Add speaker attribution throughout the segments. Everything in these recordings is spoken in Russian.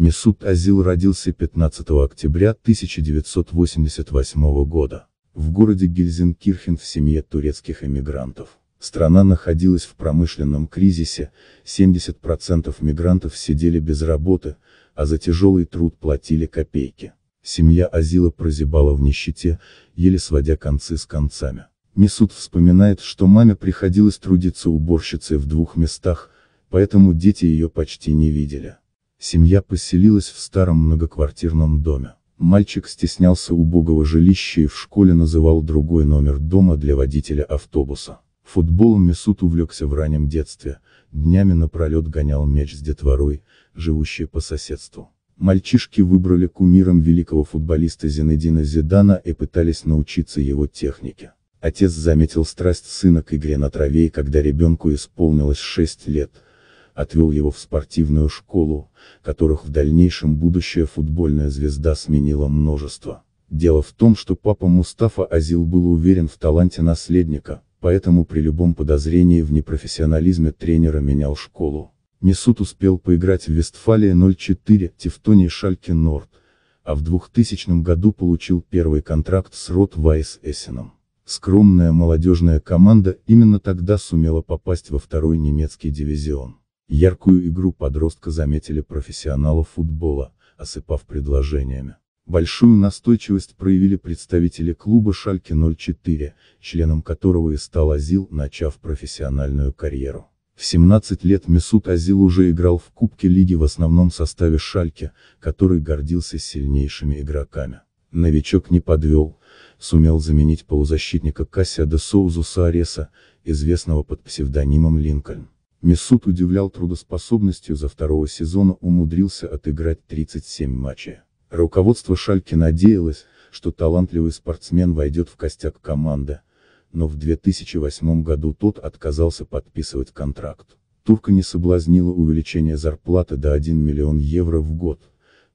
Speaker 1: Месут Азил родился 15 октября 1988 года, в городе Гельзенкирхен в семье турецких эмигрантов. Страна находилась в промышленном кризисе, 70% мигрантов сидели без работы, а за тяжелый труд платили копейки. Семья Азила прозябала в нищете, еле сводя концы с концами. Месут вспоминает, что маме приходилось трудиться уборщицей в двух местах, поэтому дети ее почти не видели. Семья поселилась в старом многоквартирном доме. Мальчик стеснялся убогого жилища и в школе называл другой номер дома для водителя автобуса. Футболом Месут увлекся в раннем детстве, днями напролет гонял мяч с детворой, живущей по соседству. Мальчишки выбрали кумиром великого футболиста Зинедина Зидана и пытались научиться его технике. Отец заметил страсть сына к игре на траве и когда ребенку исполнилось 6 лет – отвел его в спортивную школу, которых в дальнейшем будущая футбольная звезда сменила множество. Дело в том, что папа Мустафа Азил был уверен в таланте наследника, поэтому при любом подозрении в непрофессионализме тренера менял школу. Месут успел поиграть в Вестфалии 04, Тевтонии Шальке Норд, а в 2000 году получил первый контракт с Рот Вайс Эссеном. Скромная молодежная команда именно тогда сумела попасть во второй немецкий дивизион. Яркую игру подростка заметили профессионалы футбола, осыпав предложениями. Большую настойчивость проявили представители клуба «Шальки-04», членом которого и стал Азил, начав профессиональную карьеру. В 17 лет Месут Азил уже играл в Кубке Лиги в основном составе «Шальки», который гордился сильнейшими игроками. Новичок не подвел, сумел заменить полузащитника Кассиада Соузуса Ареса, известного под псевдонимом Линкольн. Месут удивлял трудоспособностью за второго сезона умудрился отыграть 37 матчей. Руководство Шальки надеялось, что талантливый спортсмен войдет в костяк команды, но в 2008 году тот отказался подписывать контракт. Турка не соблазнила увеличение зарплаты до 1 миллион евро в год,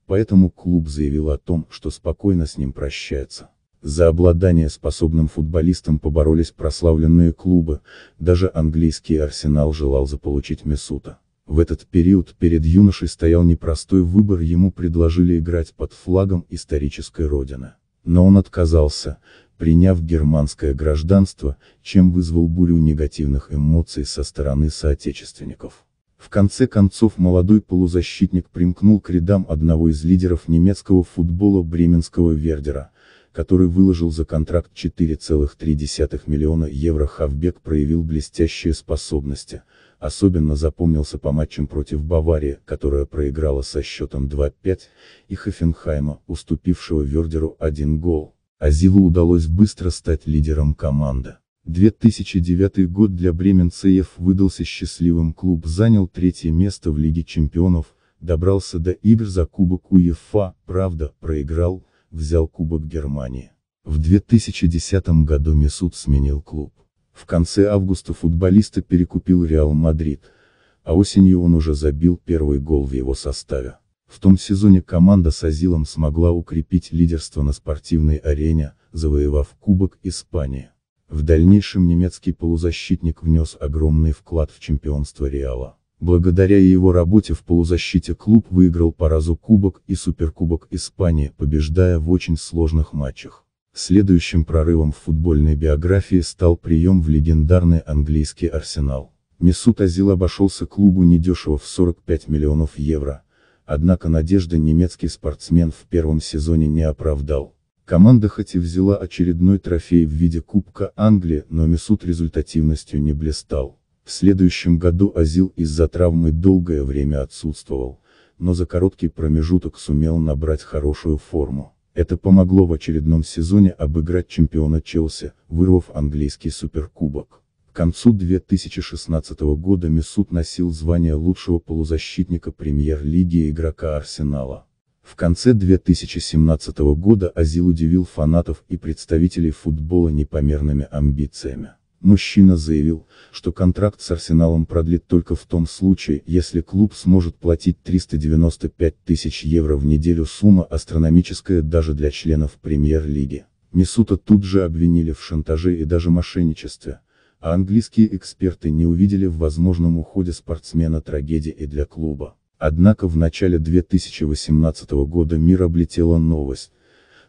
Speaker 1: поэтому клуб заявил о том, что спокойно с ним прощается. За обладание способным футболистом поборолись прославленные клубы, даже английский Арсенал желал заполучить Месута. В этот период перед юношей стоял непростой выбор, ему предложили играть под флагом исторической родины. Но он отказался, приняв германское гражданство, чем вызвал бурю негативных эмоций со стороны соотечественников. В конце концов молодой полузащитник примкнул к рядам одного из лидеров немецкого футбола бременского Вердера, который выложил за контракт 4,3 миллиона евро Хавбек проявил блестящие способности, особенно запомнился по матчам против Баварии, которая проиграла со счетом 2-5, и Хофенхайма, уступившего Вердеру один гол. Азилу удалось быстро стать лидером команды. 2009 год для Бремен ЦФ выдался счастливым клуб занял третье место в Лиге чемпионов, добрался до игр за Кубок УЕФА, правда, проиграл, взял Кубок Германии. В 2010 году Месут сменил клуб. В конце августа футболиста перекупил Реал Мадрид, а осенью он уже забил первый гол в его составе. В том сезоне команда с Азилом смогла укрепить лидерство на спортивной арене, завоевав Кубок Испании. В дальнейшем немецкий полузащитник внес огромный вклад в чемпионство Реала. Благодаря его работе в полузащите клуб выиграл по разу Кубок и Суперкубок Испании, побеждая в очень сложных матчах. Следующим прорывом в футбольной биографии стал прием в легендарный английский Арсенал. Месут Азил обошелся клубу недешево в 45 миллионов евро, однако надежды немецкий спортсмен в первом сезоне не оправдал. Команда хоть и взяла очередной трофей в виде Кубка Англии, но Месут результативностью не блистал. В следующем году Азил из-за травмы долгое время отсутствовал, но за короткий промежуток сумел набрать хорошую форму. Это помогло в очередном сезоне обыграть чемпиона Челси, вырвав английский суперкубок. К концу 2016 года Месут носил звание лучшего полузащитника премьер-лиги игрока Арсенала. В конце 2017 года Азил удивил фанатов и представителей футбола непомерными амбициями. Мужчина заявил, что контракт с Арсеналом продлит только в том случае, если клуб сможет платить 395 тысяч евро в неделю сумма астрономическая даже для членов премьер-лиги. Месута тут же обвинили в шантаже и даже мошенничестве, а английские эксперты не увидели в возможном уходе спортсмена трагедии и для клуба. Однако в начале 2018 года мир облетела новость,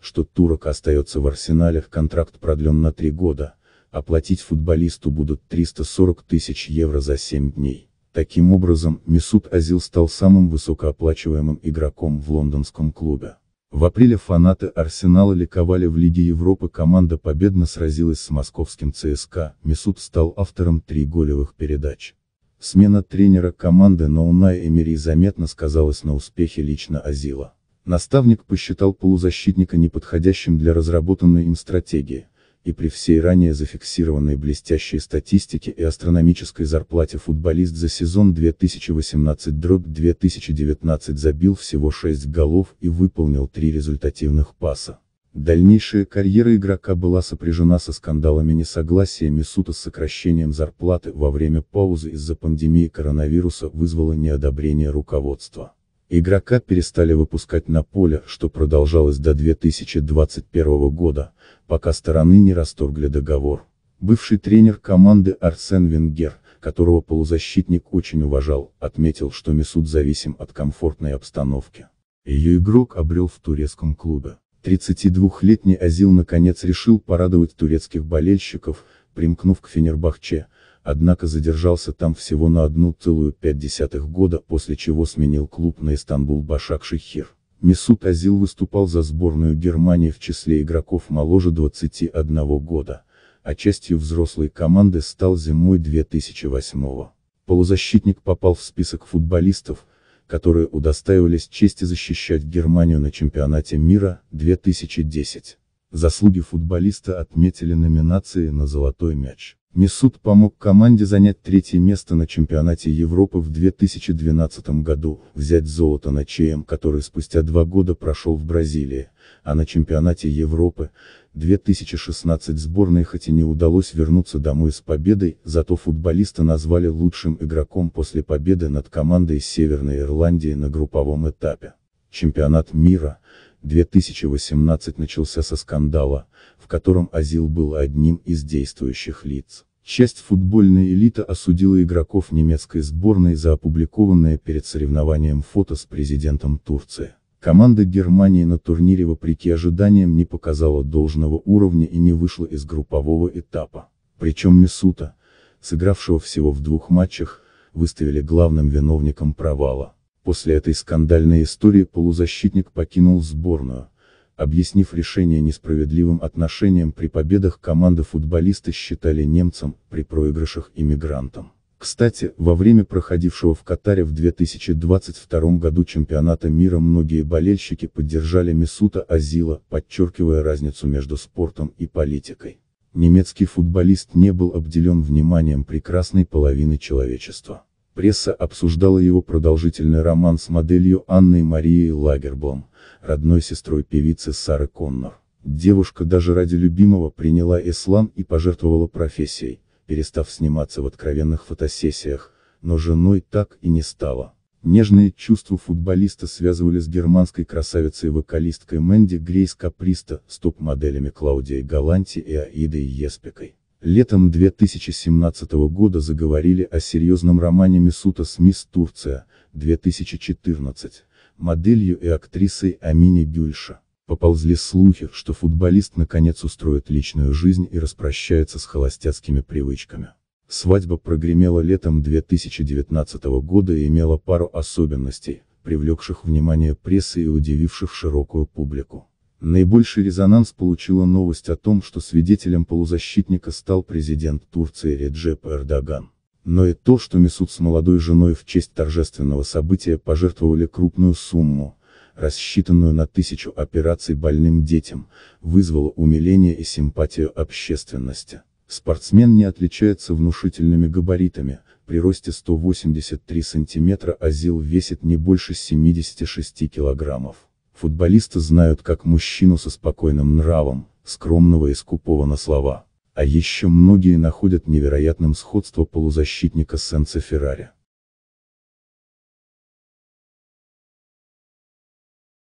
Speaker 1: что Турок остается в арсенале, контракт продлен на три года – Оплатить футболисту будут 340 тысяч евро за 7 дней. Таким образом, Месут Азил стал самым высокооплачиваемым игроком в лондонском клубе. В апреле фанаты Арсенала ликовали в Лиге Европы, команда победно сразилась с московским ЦСКА, Месут стал автором три голевых передач. Смена тренера команды Наунай Эмери заметно сказалась на успехе лично Азила. Наставник посчитал полузащитника неподходящим для разработанной им стратегии, и при всей ранее зафиксированной блестящей статистике и астрономической зарплате футболист за сезон 2018-2019 забил всего 6 голов и выполнил 3 результативных паса. Дальнейшая карьера игрока была сопряжена со скандалами несогласия Мисута с сокращением зарплаты во время паузы из-за пандемии коронавируса вызвало неодобрение руководства. Игрока перестали выпускать на поле, что продолжалось до 2021 года, пока стороны не расторгли договор. Бывший тренер команды Арсен Венгер, которого полузащитник очень уважал, отметил, что Месут зависим от комфортной обстановки. Ее игрок обрел в турецком клубе. 32-летний Азил наконец решил порадовать турецких болельщиков, примкнув к Фенербахче, однако задержался там всего на 1,5 года, после чего сменил клуб на Истанбул Башак Шихир. Месут Азил выступал за сборную Германии в числе игроков моложе 21 года, а частью взрослой команды стал зимой 2008 -го. Полузащитник попал в список футболистов, которые удостаивались чести защищать Германию на чемпионате мира 2010. Заслуги футболиста отметили номинации на «Золотой мяч». Месут помог команде занять третье место на чемпионате Европы в 2012 году, взять золото на ЧМ, который спустя два года прошел в Бразилии, а на чемпионате Европы 2016 сборной хоть и не удалось вернуться домой с победой, зато футболиста назвали лучшим игроком после победы над командой Северной Ирландии на групповом этапе. Чемпионат мира 2018 начался со скандала, в котором Азил был одним из действующих лиц. Часть футбольной элиты осудила игроков немецкой сборной за опубликованное перед соревнованием фото с президентом Турции. Команда Германии на турнире вопреки ожиданиям не показала должного уровня и не вышла из группового этапа. Причем Месута, сыгравшего всего в двух матчах, выставили главным виновником провала. После этой скандальной истории полузащитник покинул сборную, объяснив решение несправедливым отношением при победах команды футболисты считали немцам, при проигрышах иммигрантам. Кстати, во время проходившего в Катаре в 2022 году чемпионата мира многие болельщики поддержали Месута Азила, подчеркивая разницу между спортом и политикой. Немецкий футболист не был обделен вниманием прекрасной половины человечества. Пресса обсуждала его продолжительный роман с моделью Анной Марией Лагербом, родной сестрой певицы Сары Коннор. Девушка даже ради любимого приняла ислам и пожертвовала профессией, перестав сниматься в откровенных фотосессиях, но женой так и не стала. Нежные чувства футболиста связывали с германской красавицей-вокалисткой Мэнди Грейс Каприста, стоп моделями Клаудией Галанти и Аидой Еспекой. Летом 2017 года заговорили о серьезном романе Месута с «Мисс Турция», 2014, моделью и актрисой Амине Гюльша. Поползли слухи, что футболист наконец устроит личную жизнь и распрощается с холостяцкими привычками. Свадьба прогремела летом 2019 года и имела пару особенностей, привлекших внимание прессы и удививших широкую публику. Наибольший резонанс получила новость о том, что свидетелем полузащитника стал президент Турции Реджеп Эрдоган. Но и то, что Месут с молодой женой в честь торжественного события пожертвовали крупную сумму, рассчитанную на тысячу операций больным детям, вызвало умиление и симпатию общественности. Спортсмен не отличается внушительными габаритами, при росте 183 сантиметра Азил весит не больше 76 килограммов. Футболисты знают как мужчину со спокойным нравом, скромного и скупого на слова. А еще многие находят невероятным сходство полузащитника Сенса Феррари.